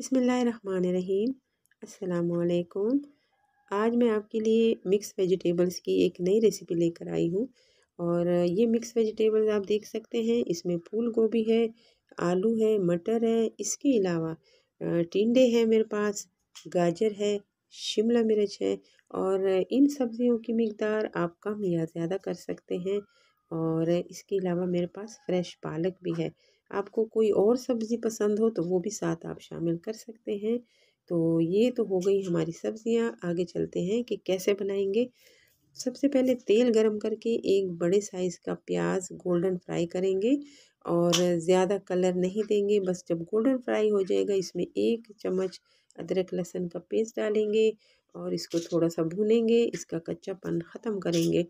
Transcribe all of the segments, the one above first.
बिसमीम् अल्लाम आज मैं आपके लिए मिक्स वेजिटेबल्स की एक नई रेसिपी लेकर आई हूँ और ये मिक्स वेजिटेबल्स आप देख सकते हैं इसमें फूल गोभी है आलू है मटर है इसके अलावा टिंडे हैं मेरे पास गाजर है शिमला मिर्च है और इन सब्ज़ियों की मकदार आप कम या ज़्यादा कर सकते हैं और इसके अलावा मेरे पास फ्रेश पालक भी है आपको कोई और सब्ज़ी पसंद हो तो वो भी साथ आप शामिल कर सकते हैं तो ये तो हो गई हमारी सब्ज़ियाँ आगे चलते हैं कि कैसे बनाएंगे सबसे पहले तेल गरम करके एक बड़े साइज़ का प्याज गोल्डन फ्राई करेंगे और ज़्यादा कलर नहीं देंगे बस जब गोल्डन फ्राई हो जाएगा इसमें एक चम्मच अदरक लहसुन का पेस्ट डालेंगे और इसको थोड़ा सा भूनेंगे इसका कच्चापन ख़त्म करेंगे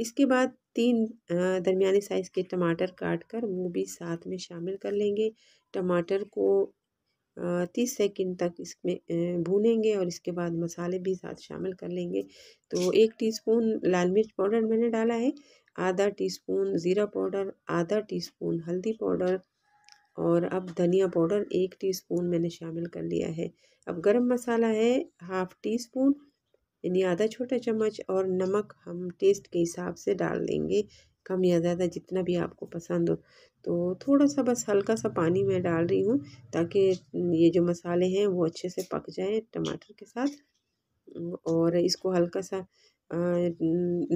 इसके बाद तीन दरमिया साइज़ के टमाटर काट कर वो भी साथ में शामिल कर लेंगे टमाटर को तीस सेकंड तक इसमें भूनेंगे और इसके बाद मसाले भी साथ शामिल कर लेंगे तो एक टीस्पून लाल मिर्च पाउडर मैंने डाला है आधा टीस्पून ज़ीरा पाउडर आधा टीस्पून हल्दी पाउडर और अब धनिया पाउडर एक टीस्पून मैंने शामिल कर लिया है अब गरम मसाला है हाफ़ टी स्पून यानी आधा छोटा चम्मच और नमक हम टेस्ट के हिसाब से डाल देंगे कम या ज़्यादा जितना भी आपको पसंद हो तो थोड़ा सा बस हल्का सा पानी मैं डाल रही हूँ ताकि ये जो मसाले हैं वो अच्छे से पक जाएँ टमाटर के साथ और इसको हल्का सा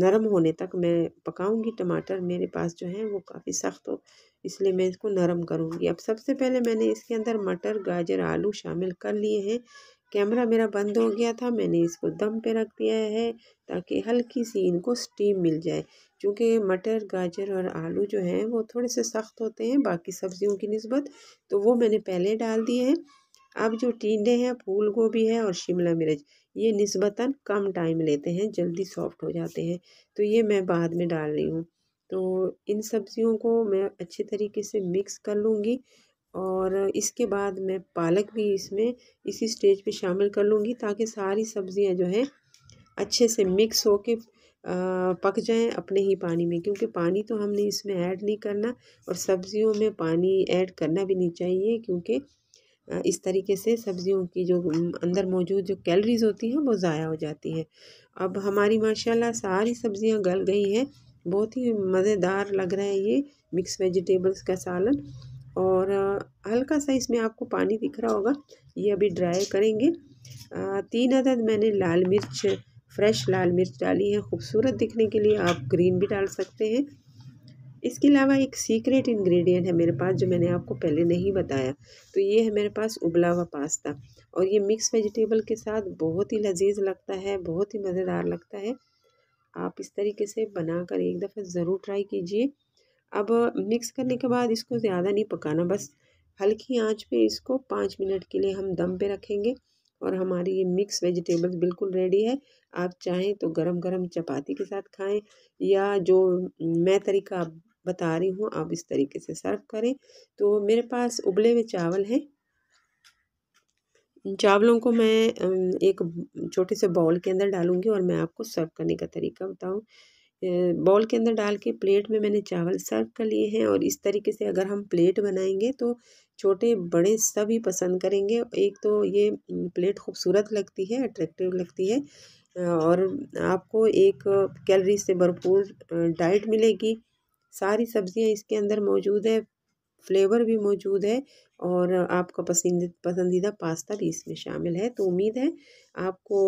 नरम होने तक मैं पकाऊंगी टमाटर मेरे पास जो है वो काफ़ी सख्त हो इसलिए मैं इसको नरम करूंगी अब सबसे पहले मैंने इसके अंदर मटर गाजर आलू शामिल कर लिए हैं कैमरा मेरा बंद हो गया था मैंने इसको दम पे रख दिया है ताकि हल्की सी इनको स्टीम मिल जाए क्योंकि मटर गाजर और आलू जो हैं वो थोड़े से सख्त होते हैं बाकी सब्जियों की नस्बत तो वो मैंने पहले डाल दिए हैं अब जो टीडे हैं फूल गोभी है और शिमला मिर्च ये नस्बता कम टाइम लेते हैं जल्दी सॉफ्ट हो जाते हैं तो ये मैं बाद में डाल रही हूँ तो इन सब्ज़ियों को मैं अच्छे तरीके से मिक्स कर लूँगी और इसके बाद मैं पालक भी इसमें इसी स्टेज पे शामिल कर लूँगी ताकि सारी सब्ज़ियाँ जो हैं अच्छे से मिक्स हो के पक जाएं अपने ही पानी में क्योंकि पानी तो हमने इसमें ऐड नहीं करना और सब्ज़ियों में पानी ऐड करना भी नहीं चाहिए क्योंकि इस तरीके से सब्ज़ियों की जो अंदर मौजूद जो कैलरीज होती हैं वो ज़ाया हो जाती हैं अब हमारी माशाल्लाह सारी सब्ज़ियां गल गई हैं बहुत ही मज़ेदार लग रहा है ये मिक्स वेजिटेबल्स का सालन और हल्का सा इसमें आपको पानी दिख रहा होगा ये अभी ड्राई करेंगे तीन अदद मैंने लाल मिर्च फ्रेश लाल मिर्च डाली है खूबसूरत दिखने के लिए आप ग्रीन भी डाल सकते हैं इसके अलावा एक सीक्रेट इंग्रेडिएंट है मेरे पास जो मैंने आपको पहले नहीं बताया तो ये है मेरे पास उबला हुआ पास्ता और ये मिक्स वेजिटेबल के साथ बहुत ही लजीज लगता है बहुत ही मज़ेदार लगता है आप इस तरीके से बनाकर एक दफ़ा ज़रूर ट्राई कीजिए अब मिक्स करने के बाद इसको ज़्यादा नहीं पकाना बस हल्की आंच पे इसको पाँच मिनट के लिए हम दम पे रखेंगे और हमारी ये मिक्स वेजिटेबल्स बिल्कुल रेडी है आप चाहें तो गरम गरम चपाती के साथ खाएं या जो मैं तरीका आप बता रही हूँ आप इस तरीके से सर्व करें तो मेरे पास उबले हुए चावल हैं इन चावलों को मैं एक छोटे से बाउल के अंदर डालूँगी और मैं आपको सर्व करने का तरीका बताऊँ बॉल के अंदर डाल के प्लेट में मैंने चावल सर्व कर लिए हैं और इस तरीके से अगर हम प्लेट बनाएंगे तो छोटे बड़े सभी पसंद करेंगे एक तो ये प्लेट खूबसूरत लगती है अट्रैक्टिव लगती है और आपको एक कैलरी से भरपूर डाइट मिलेगी सारी सब्जियां इसके अंदर मौजूद है फ्लेवर भी मौजूद है और आपका पसंद पसंदीदा पास्ता भी इसमें शामिल है तो उम्मीद है आपको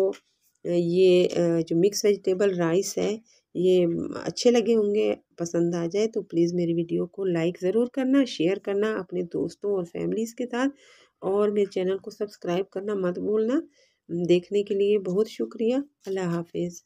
ये जो मिक्स वेजिटेबल राइस है ये अच्छे लगे होंगे पसंद आ जाए तो प्लीज़ मेरी वीडियो को लाइक ज़रूर करना शेयर करना अपने दोस्तों और फैमिलीज़ के साथ और मेरे चैनल को सब्सक्राइब करना मत भूलना देखने के लिए बहुत शुक्रिया अल्लाह हाफिज़